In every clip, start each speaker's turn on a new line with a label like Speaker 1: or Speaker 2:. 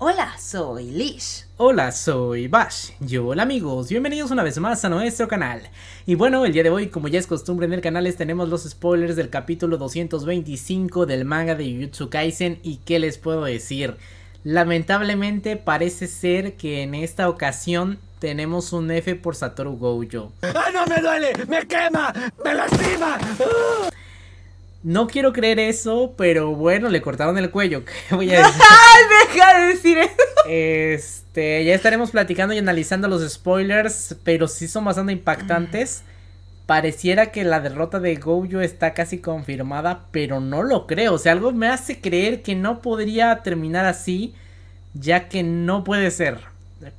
Speaker 1: Hola, soy Lish. Hola, soy Bash. Yo, hola amigos, bienvenidos una vez más a nuestro canal. Y bueno, el día de hoy, como ya es costumbre en el canal, les tenemos los spoilers del capítulo 225 del manga de Jujutsu Kaisen. ¿Y qué les puedo decir? Lamentablemente parece ser que en esta ocasión tenemos un F por Satoru Gojo. ¡Ah, no me duele! ¡Me quema! ¡Me lastima! ¡Uh! No quiero creer eso, pero bueno, le cortaron el cuello. ¿Qué voy a decir? Deja de decir eso. Este, ya estaremos platicando y analizando los spoilers, pero sí son bastante impactantes. Pareciera que la derrota de Gojo está casi confirmada, pero no lo creo. O sea, algo me hace creer que no podría terminar así, ya que no puede ser.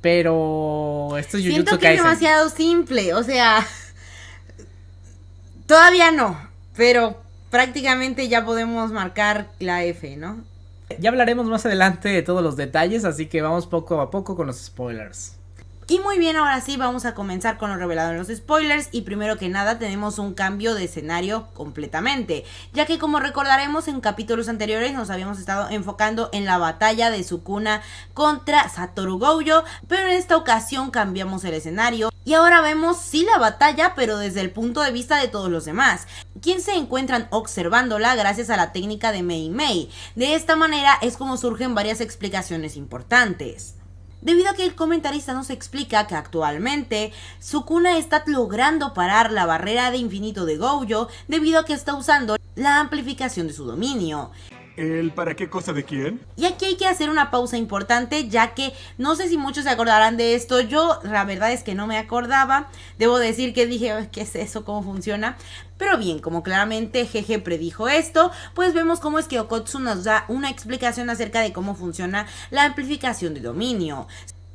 Speaker 1: Pero esto es Siento que es demasiado
Speaker 2: simple, o sea, todavía no, pero prácticamente ya podemos marcar la F, ¿no?
Speaker 1: Ya hablaremos más adelante de todos los detalles, así que vamos poco a poco con los spoilers.
Speaker 2: Y muy bien, ahora sí vamos a comenzar con lo revelado en los spoilers y primero que nada tenemos un cambio de escenario completamente, ya que como recordaremos en capítulos anteriores nos habíamos estado enfocando en la batalla de Sukuna contra Satoru Gojo, pero en esta ocasión cambiamos el escenario y ahora vemos sí la batalla, pero desde el punto de vista de todos los demás quien se encuentran observándola gracias a la técnica de Mei Mei. De esta manera es como surgen varias explicaciones importantes. Debido a que el comentarista nos explica que actualmente Sukuna está logrando parar la barrera de infinito de Gojo debido a que está usando la amplificación de su dominio el para qué cosa de quién. Y aquí hay que hacer una pausa importante, ya que no sé si muchos se acordarán de esto. Yo, la verdad es que no me acordaba. Debo decir que dije, ¿qué es eso? ¿Cómo funciona? Pero bien, como claramente Jeje predijo esto, pues vemos cómo es que Okotsu nos da una explicación acerca de cómo funciona la amplificación de dominio.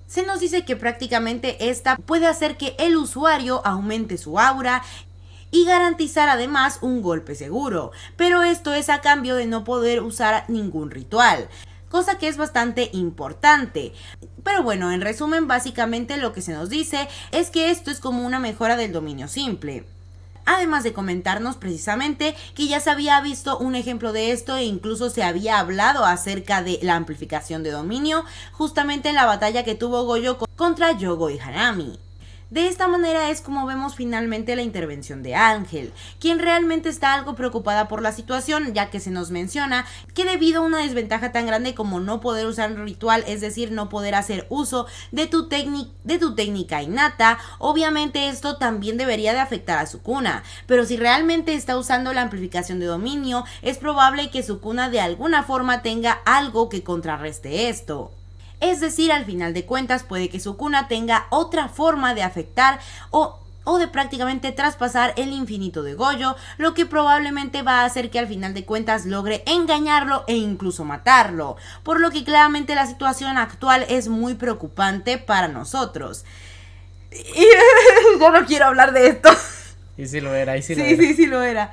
Speaker 2: Se nos dice que prácticamente esta puede hacer que el usuario aumente su aura y garantizar además un golpe seguro, pero esto es a cambio de no poder usar ningún ritual cosa que es bastante importante. Pero bueno, en resumen, básicamente lo que se nos dice es que esto es como una mejora del dominio simple además de comentarnos precisamente que ya se había visto un ejemplo de esto e incluso se había hablado acerca de la amplificación de dominio justamente en la batalla que tuvo Goyo contra Yogo y Hanami. De esta manera es como vemos finalmente la intervención de Ángel, quien realmente está algo preocupada por la situación, ya que se nos menciona que debido a una desventaja tan grande como no poder usar un ritual, es decir, no poder hacer uso de tu, de tu técnica innata, obviamente esto también debería de afectar a su cuna, pero si realmente está usando la amplificación de dominio, es probable que su cuna de alguna forma tenga algo que contrarreste esto. Es decir, al final de cuentas puede que su cuna tenga otra forma de afectar o o de prácticamente traspasar el infinito de Goyo, lo que probablemente va a hacer que al final de cuentas logre engañarlo e incluso matarlo, por lo que claramente la situación actual es muy preocupante para nosotros. Y yo no quiero hablar de esto.
Speaker 1: Y si lo era, y si lo era. Sí, sí, sí lo era.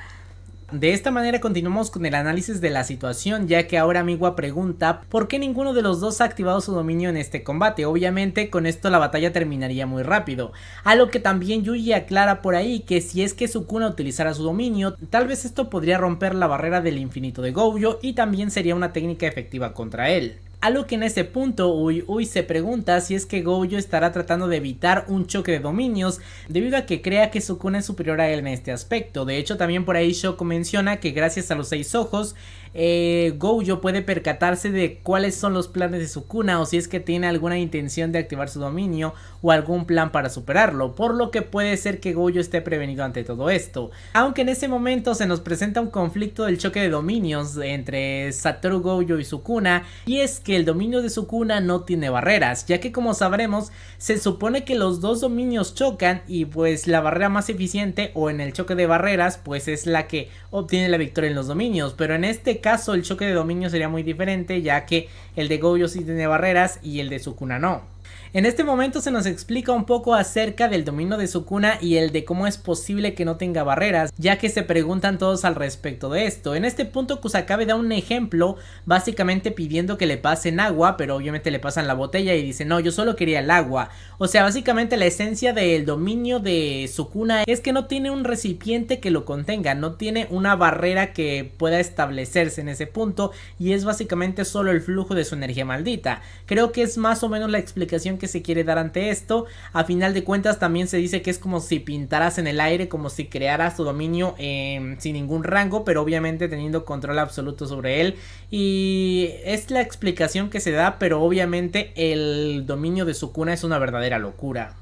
Speaker 1: De esta manera continuamos con el análisis de la situación, ya que ahora Miwa pregunta por qué ninguno de los dos ha activado su dominio en este combate. Obviamente con esto la batalla terminaría muy rápido. A lo que también Yuji aclara por ahí que si es que Sukuna utilizara su dominio, tal vez esto podría romper la barrera del infinito de Gojo y también sería una técnica efectiva contra él. Algo que en ese punto Uy Uy se pregunta si es que Goyo estará tratando de evitar un choque de dominios debido a que crea que Sukuna es superior a él en este aspecto. De hecho también por ahí Shoko menciona que gracias a los seis ojos eh, Gojo puede percatarse de cuáles son los planes de su Sukuna o si es que tiene alguna intención de activar su dominio o algún plan para superarlo, por lo que puede ser que Gojo esté prevenido ante todo esto. Aunque en ese momento se nos presenta un conflicto del choque de dominios entre Satoru Gojo y su Sukuna, y es que el dominio de su Sukuna no tiene barreras, ya que como sabremos, se supone que los dos dominios chocan y pues la barrera más eficiente o en el choque de barreras pues es la que obtiene la victoria en los dominios, pero en este caso el choque de dominio sería muy diferente, ya que el de goyo sí tiene barreras y el de Sukuna no. En este momento se nos explica un poco acerca del dominio de Sukuna y el de cómo es posible que no tenga barreras, ya que se preguntan todos al respecto de esto. En este punto Kusakabe da un ejemplo, básicamente pidiendo que le pasen agua, pero obviamente le pasan la botella y dice, no, yo solo quería el agua. O sea, básicamente la esencia del dominio de Sukuna es que no tiene un recipiente que lo contenga, no tiene una barrera que pueda establecerse en ese punto y es básicamente solo el flujo de su energía maldita. Creo que es más o menos la explicación que se quiere dar ante esto. A final de cuentas también se dice que es como si pintaras en el aire, como si crearas tu dominio em, sin ningún rango, pero obviamente teniendo control absoluto sobre él. Y es la explicación que se da, pero obviamente el dominio de su cuna es una verdadera locura.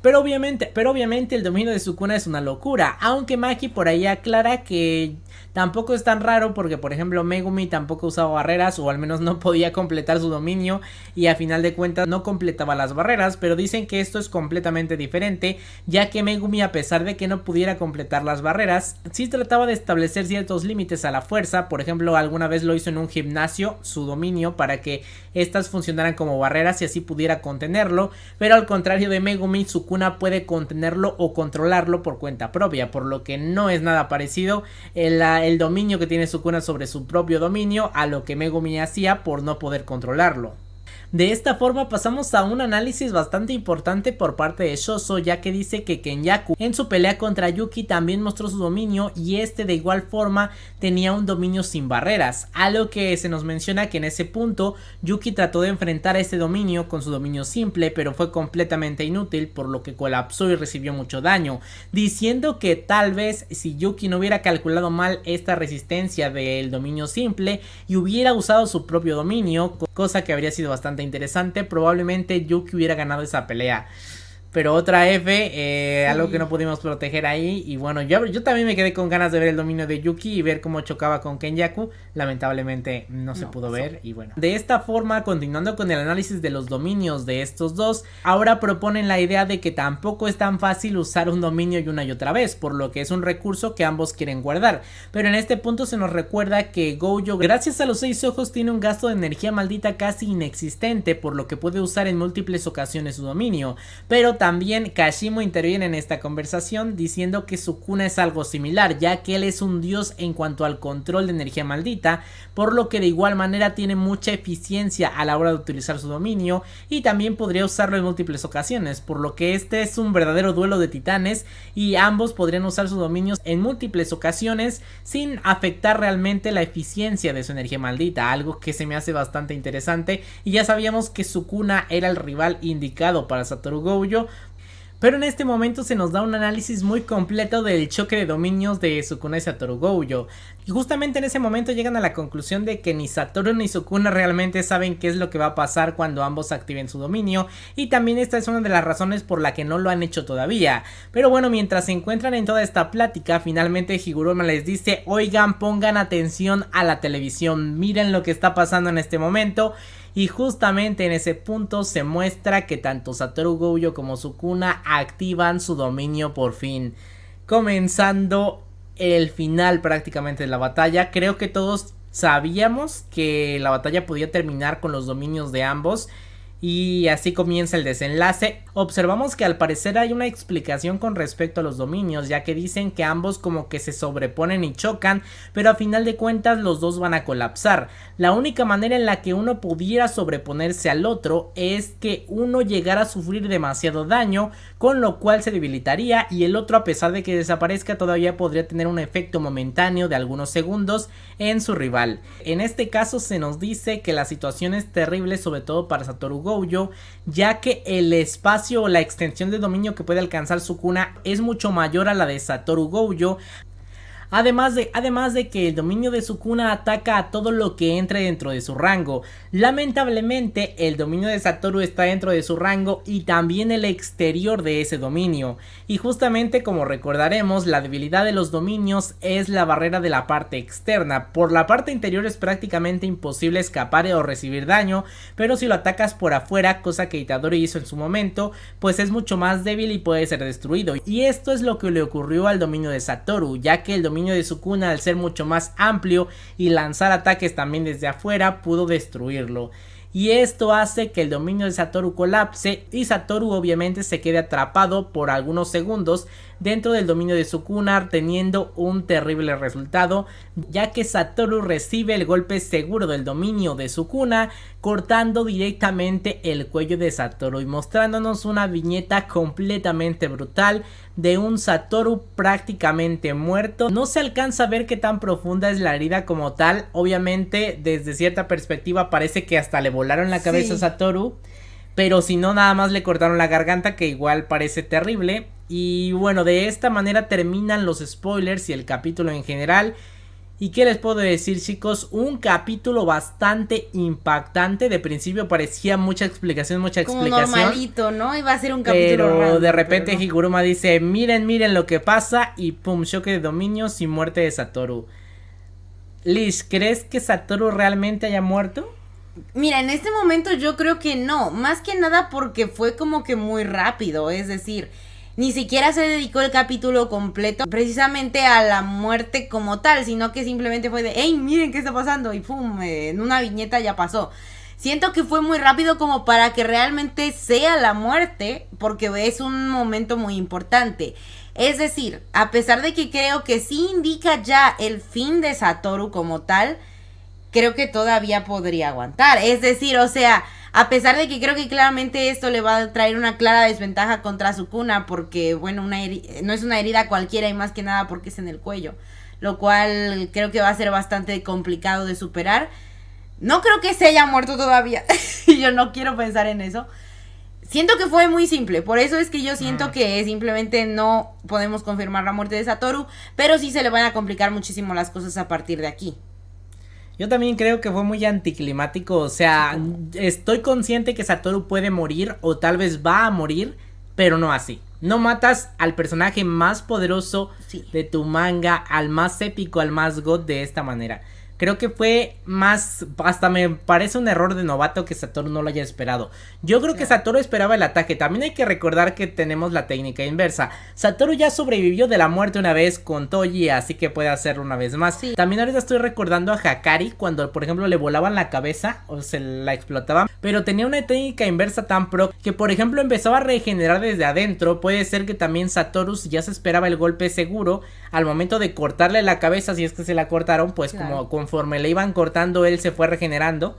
Speaker 1: Pero obviamente, pero obviamente el dominio de Sukuna es una locura. Aunque Maki por ahí aclara que tampoco es tan raro porque por ejemplo Megumi tampoco usaba barreras o al menos no podía completar su dominio y a final de cuentas no completaba las barreras. Pero dicen que esto es completamente diferente ya que Megumi a pesar de que no pudiera completar las barreras, sí trataba de establecer ciertos límites a la fuerza. Por ejemplo alguna vez lo hizo en un gimnasio su dominio para que estas funcionaran como barreras y así pudiera contenerlo. Pero al contrario de Megumi, su cuna puede contenerlo o controlarlo por cuenta propia, por lo que no es nada parecido el, dominio que tiene cuna sobre su propio dominio a lo que Megumi hacía por no poder controlarlo. De esta forma pasamos a un análisis bastante importante por parte de Shoso ya que dice que Kenyaku en su pelea contra Yuki también mostró su dominio y este de igual forma tenía un dominio sin barreras, a lo que se nos menciona que en ese punto Yuki trató de enfrentar este dominio con su dominio simple pero fue completamente inútil por lo que colapsó y recibió mucho daño, diciendo que tal vez si Yuki no hubiera calculado mal esta resistencia del dominio simple y hubiera usado su propio dominio, cosa que habría sido bastante interesante. Probablemente Yuki hubiera ganado esa pelea pero otra F, eh, algo que no pudimos proteger ahí. Y bueno, yo, yo también me quedé con ganas de ver el dominio de Yuki y ver cómo chocaba con Kenyaku. Lamentablemente no, se pudo ver. Y bueno, de esta forma, continuando con el análisis de los dominios de estos dos, ahora proponen la idea de que tampoco es tan fácil usar un dominio y una y otra vez, por lo que es un recurso que ambos quieren guardar. Pero en este punto se nos recuerda que Gojo, gracias a los seis ojos, tiene un gasto de energía maldita casi inexistente, por lo que puede usar en múltiples ocasiones su dominio. Pero también también Kashimo interviene en esta conversación diciendo que Sukuna es algo similar, ya que él es un dios en cuanto al control de energía maldita, por lo que de igual manera tiene mucha eficiencia a la hora de utilizar su dominio y también podría usarlo en múltiples ocasiones, por lo que este es un verdadero duelo de titanes y ambos podrían usar sus dominios en múltiples ocasiones sin afectar realmente la eficiencia de su energía maldita, algo que se me hace bastante interesante y ya sabíamos que Sukuna era el rival indicado para Satoru Gojo, pero en este momento se nos da un análisis muy completo del choque de dominios de Sukuna y Satoru Gojo. Y justamente en ese momento llegan a la conclusión de que ni Satoru ni Sukuna realmente saben qué es lo que va a pasar cuando ambos activen su dominio. Y también esta es una de las razones por la que no lo han hecho todavía. Pero bueno, mientras se encuentran en toda esta plática, finalmente Higuruma les dice, oigan, pongan atención a la televisión, miren lo que está pasando en este momento. Y justamente en ese punto se muestra que tanto Satoru Gojo como Sukuna activan su dominio por fin. Comenzando el final prácticamente de la batalla, creo que todos sabíamos que la batalla podía terminar con los dominios de ambos. Y así comienza el desenlace. Observamos que al parecer hay una explicación con respecto a los dominios, ya que dicen que ambos como que se sobreponen y chocan, pero a final de cuentas los dos van a colapsar. La única manera en la que uno pudiera sobreponerse al otro es que uno llegara a sufrir demasiado daño, con lo cual se debilitaría y el otro a pesar de que desaparezca todavía podría tener un efecto momentáneo de algunos segundos en su rival. En este caso se nos dice que la situación es terrible sobre todo para Satoru ya que el espacio o la extensión de dominio que puede alcanzar su cuna es mucho mayor a la de Satoru Gojo, Además de, además de que el dominio de Sukuna ataca a todo lo que entre dentro de su rango. Lamentablemente el dominio de Satoru está dentro de su rango y también el exterior de ese dominio. Y justamente como recordaremos la debilidad de los dominios es la barrera de la parte externa. Por la parte interior es prácticamente imposible escapar o recibir daño, pero si lo atacas por afuera, cosa que Itadori hizo en su momento, pues es mucho más débil y puede ser destruido. Y esto es lo que le ocurrió al dominio de Satoru, ya que el dominio de de cuna al ser mucho más amplio y lanzar ataques también desde afuera pudo destruirlo. Y esto hace que el dominio de Satoru colapse y Satoru obviamente se quede atrapado por algunos segundos dentro del dominio de cuna teniendo un terrible resultado ya que Satoru recibe el golpe seguro del dominio de Sukuna cortando directamente el cuello de Satoru y mostrándonos una viñeta completamente brutal de un Satoru prácticamente muerto. No se alcanza a ver qué tan profunda es la herida como tal, obviamente desde cierta perspectiva parece que hasta le volaron la cabeza a Satoru pero si no nada más le cortaron la garganta que igual parece terrible. Y bueno, de esta manera terminan los spoilers y el capítulo en general. ¿Y qué les puedo decir chicos? Un capítulo bastante impactante. De principio parecía mucha explicación, mucha Como explicación. normalito,
Speaker 2: ¿no? Iba a ser un capítulo Pero
Speaker 1: de repente Higuruma dice, miren, miren lo que pasa. Y pum, choque de dominios y muerte de Satoru.
Speaker 2: Lish ¿crees que Satoru realmente haya muerto? Mira, en este momento yo creo que no, más que nada porque fue como que muy rápido, es decir, ni siquiera se dedicó el capítulo completo precisamente a la muerte como tal, sino que simplemente fue de, hey, miren qué está pasando y pum, eh, en una viñeta ya pasó. Siento que fue muy rápido como para que realmente sea la muerte, porque es un momento muy importante. Es decir, a pesar de que creo que sí indica ya el fin de Satoru como tal, creo que todavía podría aguantar. Es decir, o sea, a pesar de que creo que claramente esto le va a traer una clara desventaja contra su cuna, porque, bueno, una no es una herida cualquiera y más que nada porque es en el cuello, lo cual creo que va a ser bastante complicado de superar. No creo que se haya muerto todavía, yo no quiero pensar en eso. Siento que fue muy simple, por eso es que yo siento mm. que simplemente no podemos confirmar la muerte de Satoru, pero sí se le van a complicar muchísimo las cosas a partir de aquí. Yo también creo que fue muy anticlimático, o sea, estoy consciente
Speaker 1: que Satoru puede morir o tal vez va a morir, pero no así. No matas al personaje más poderoso de tu manga, al más épico, al más god de esta manera. Creo que fue más, hasta me parece un error de novato que Satoru no lo haya esperado. Yo creo que Satoru esperaba el ataque. También hay que recordar que tenemos la técnica inversa. Satoru ya sobrevivió de la muerte una vez con Toji, así que puede hacerlo una vez más. Sí. También ahorita estoy recordando a Hakari cuando, por ejemplo, le volaban la cabeza o se la explotaban. Pero tenía una técnica inversa tan pro que, por ejemplo, empezaba a regenerar desde adentro. Puede ser que también Satoru ya se esperaba el golpe seguro al momento de cortarle la cabeza, si es que se la cortaron, pues como con conforme le iban cortando él se fue regenerando.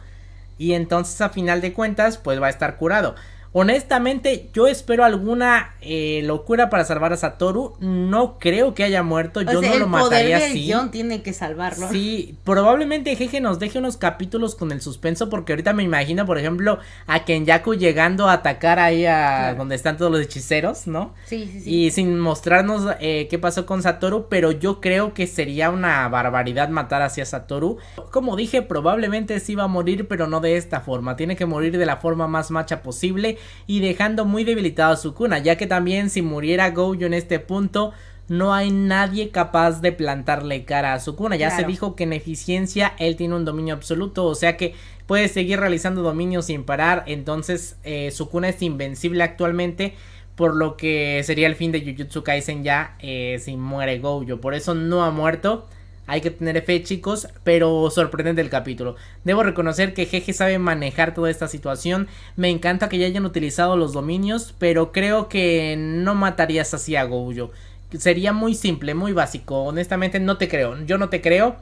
Speaker 1: Y entonces a final de cuentas pues va a estar curado. Honestamente, yo espero alguna eh, locura para salvar a Satoru. No creo que haya muerto. yo no lo mataría poder así.
Speaker 2: tiene que salvarlo. Sí,
Speaker 1: probablemente Jeje nos deje unos capítulos con el suspenso. Porque ahorita me imagino, por ejemplo, a Kenyaku llegando a atacar ahí a donde están todos los hechiceros, ¿no? Sí, sí, sí. Y sin mostrarnos eh, qué pasó con Satoru. Pero yo creo que sería una barbaridad matar así a Satoru. Como dije, probablemente sí va a morir, pero no de esta forma. Tiene que morir de la forma más macha posible y dejando muy debilitado a Sukuna, ya que también si muriera Gojo en este punto, no hay nadie capaz de plantarle cara a Sukuna. Ya se dijo que en eficiencia él tiene un dominio absoluto, o sea que puede seguir realizando dominio sin parar. Entonces, eh, Sukuna es invencible actualmente, por lo que sería el fin de Jujutsu Kaisen ya eh, si muere Gojo. Por eso no ha muerto. Hay que tener fe, chicos, pero sorprendente el capítulo. Debo reconocer que Jeje sabe manejar toda esta situación. Me encanta que ya hayan utilizado los dominios, pero creo que no matarías así a Goyo. Sería muy simple, muy básico. Honestamente, no te creo. Yo no te creo,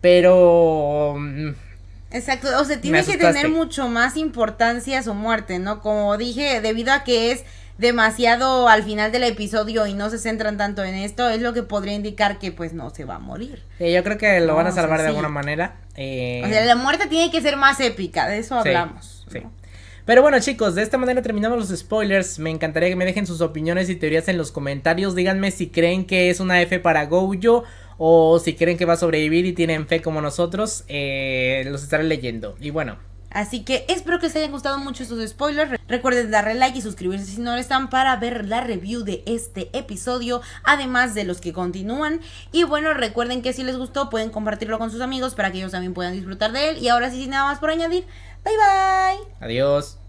Speaker 1: pero... Mm,
Speaker 2: Exacto, o sea, tiene que tener mucho más importancia su muerte, ¿no? Como dije, debido a que es demasiado al final del episodio y no se centran tanto en esto, es lo que podría indicar que pues no se va a morir.
Speaker 1: yo creo que lo van a salvar de alguna manera. Eh, o sea, la
Speaker 2: muerte tiene que ser más épica, de eso hablamos.
Speaker 1: Pero bueno chicos, de esta manera terminamos los spoilers. Me encantaría que me dejen sus opiniones y teorías en los comentarios. Díganme si creen que es una F para Gojo o si creen que va a sobrevivir y tienen fe como nosotros. Eh, los estaré leyendo. Y bueno,
Speaker 2: Así que espero que les hayan gustado mucho estos spoilers. Recuerden darle like y suscribirse si no lo están para ver la review de este episodio, además de los que continúan. Y bueno, recuerden que si les gustó pueden compartirlo con sus amigos para que ellos también puedan disfrutar de él. Y ahora sí, sin nada más por añadir, bye bye.
Speaker 1: Adiós.